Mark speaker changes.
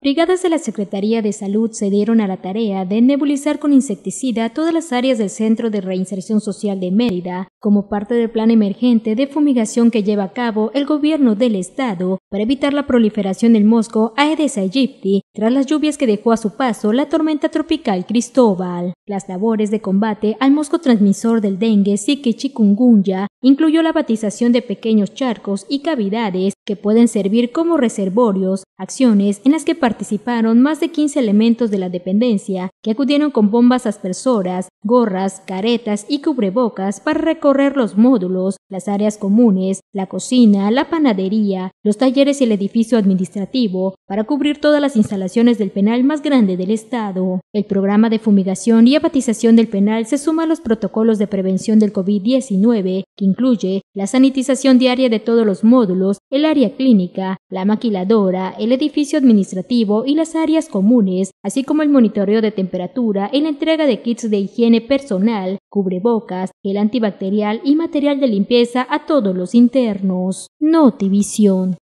Speaker 1: Brigadas de la Secretaría de Salud se dieron a la tarea de nebulizar con insecticida todas las áreas del Centro de Reinserción Social de Mérida, como parte del plan emergente de fumigación que lleva a cabo el gobierno del estado para evitar la proliferación del mosco Aedes aegypti tras las lluvias que dejó a su paso la tormenta tropical Cristóbal. Las labores de combate al mosco transmisor del dengue Zika chikungunya incluyó la batización de pequeños charcos y cavidades que pueden servir como reservorios, acciones en las que participaron más de 15 elementos de la dependencia que acudieron con bombas aspersoras, gorras, caretas y cubrebocas para recorrer los módulos, las áreas comunes, la cocina, la panadería, los talleres y el edificio administrativo para cubrir todas las instalaciones del penal más grande del estado. El programa de fumigación y abatización del penal se suma a los protocolos de prevención del COVID-19 que incluye la sanitización diaria de todos los módulos, el área clínica, la maquiladora, el edificio administrativo y las áreas comunes, así como el monitoreo de temperatura la entrega de kits de higiene personal, cubrebocas, el antibacterial y material de limpieza a todos los internos. Notivisión.